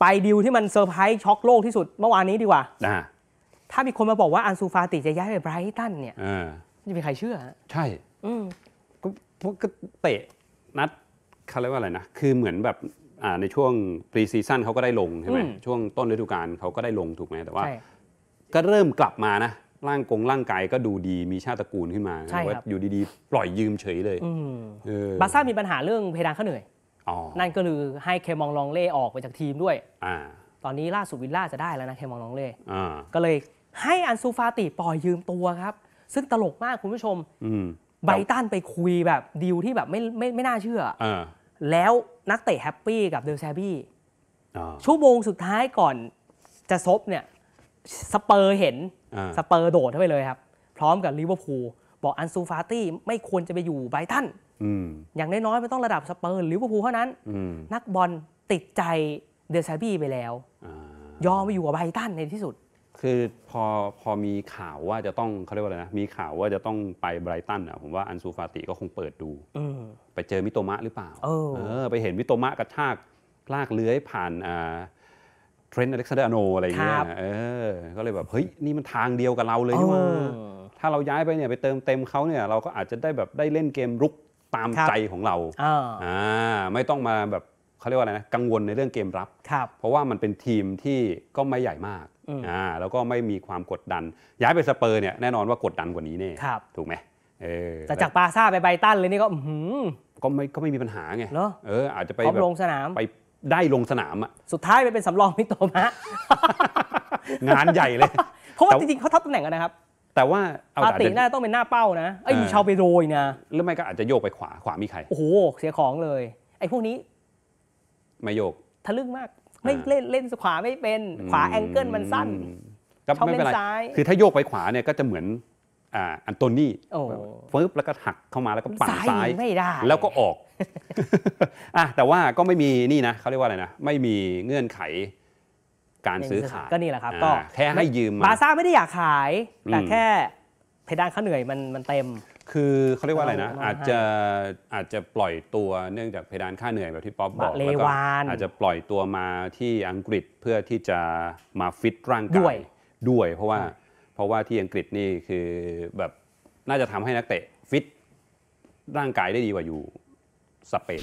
ไปดิวที่มันเซอร์ไพรส์ช็อกโลกที่สุดเมื่อวานนี้ดีกว่าถ้ามีคนมาบอกว่าอันซูฟาติจะย้ายไปไบรตันเนี่ย่จะมีใครเชื่อ ใช่ก็พวกก็เตะนัดเขาเรียกว่าอะไรนะ คือเหมือนแบบในช่วงปรีซีซั่นเขาก็ได้ลงใช่ไหมช่วงต้นฤดูกาลเขาก็ได้ลงถูกไหม แต่ว่าก็เริ่มกลับมานะ ร่างกง ร่างกายก็ดูดีมีชาติตระกูลขึ้นมาใช่ครับว่าอยู่ดีๆ ปล่อยยืมเฉยเลยบาซ่ามีปัญหาเรื่องเพดานข้าเหนื่อยนั่นก็คือให้เคมองลองเล่ออกไปจากทีมด้วยอตอนนี้ล่าสุดวิลล่าจะได้แล้วนะเคมองลองเล่ก็เลยให้อันซูฟาติปล่อยยืมตัวครับ ซึ่งตลกมากคุณผู้ชมไบตันไปคุยแบบดีลที่แบบไม่ไม่ไม่น่าเชื่ออแล้วนักเตะแฮปปี้กับเดลแซบี้ชั่วโมงสุดท้ายก่อนจะซบเนี่ยสเปอร์เห็นสเปอร์โดดเข้าไปเลยครับ พร้อมกับลิเวอร์พูลบอกอันซูฟาตี้ไม่ควรจะไปอยู่ไบตันอย่างน้อยๆมันต้องระดับสเปอร์หรือว่าพูเท่านั้นนักบอลติดใจเดอซาบี้ไปแล้ว ยอมไปอยู่กับไบตันในที่สุด คือพอพอมีข่าวว่าจะต้องเขาเรียกว่าอะไรนะ มีข่าวว่าจะต้องไปไบรตันอ่ะผมว่าอันซูฟาติก็คงเปิดดูไปเจอมิโตมะหรือเปล่าเออไปเห็นมิโตมะกระชากลากเลื้อยผ่านอ่าเทรนด์อเล็กซานเดอร์โนอะไรเงี้ยเออก็เลยแบบเฮ้ยนี่มันทางเดียวกับเราเลย่ว่าถ้าเราย้ายไปเนี่ยไปเติมเต็มเขาเนี่ยเราก็อาจจะได้แบบได้เล่นเกมรุกตามใจของเราอ่า ไม่ต้องมาแบบเขาเรียกว่าอะไรนะ กังวลในเรื่องเกมรับ เพราะว่ามันเป็นทีมที่ก็ไม่ใหญ่มาก อ่า แล้วก็ไม่มีความกดดัน ย้ายไปสเปอร์เนี่ย แน่นอนว่ากดดันกว่านี้แนร่บถูกไหมเออแต่จากปาซ่าไปไบตันเลยนี่ก็ก็ไม่ก็ไม่มีปัญหาไงเออ อาจจะไปแบบลงสนามไปได้ลงสนามอ่ะสุดท้ายไปเป็นสำรองพี่โตมะ งานใหญ่เลย เพราะว่าจริงๆเขาทับตำแหน่งกันนะครับแต่ว่าอาปาติน่าต้องเป็นหน้าเป้านะไอ้มีชาวไปโรยนะหรือไม่ก็อาจจะโยกไปขวาขวามีใครโอ้โหเสียของเลย ไอ้พวกนี้ ไม่โยกทะลึ่งมาก ไม่เล่นเล่นขวาไม่เป็นขวาแองเกิลมันสั้นอบเล่นซ้ายคือถ้าโยกไปขวาเนี่ยก็จะเหมือนอันโตนี่ฟื้บแล้วก็หักเข้ามาแล้วก็ปั่นซ้ายไม่ได้แล้วก็ออกอ่ะแต่ว่าก็ไม่มีนี่นะเขาเรียกว่าอะไรนะไม่มีเงื่อนไขการซื้อขายก็นี่แหละครับก็แค่ให้ยืมมาบาซ่าไม่ได้อยากขาย แต่แค่เพดานค่าเหนื่อยมันมันเต็ม คือเขาเรียกว่าอะไรนะอาจจะอาจจะปล่อยตัวเนื่องจากเพดานค่าเหนื่อยแบบที่ป๊อปบอกแล้วก็อาจจะปล่อยตัวมาที่อังกฤษเพื่อที่จะมาฟิตร่างกายด้วย เพราะว่าเพราะว่าที่อังกฤษนี่คือแบบน่าจะทำให้นักเตะฟิตร่างกายได้ดีกว่าอยู่สเปน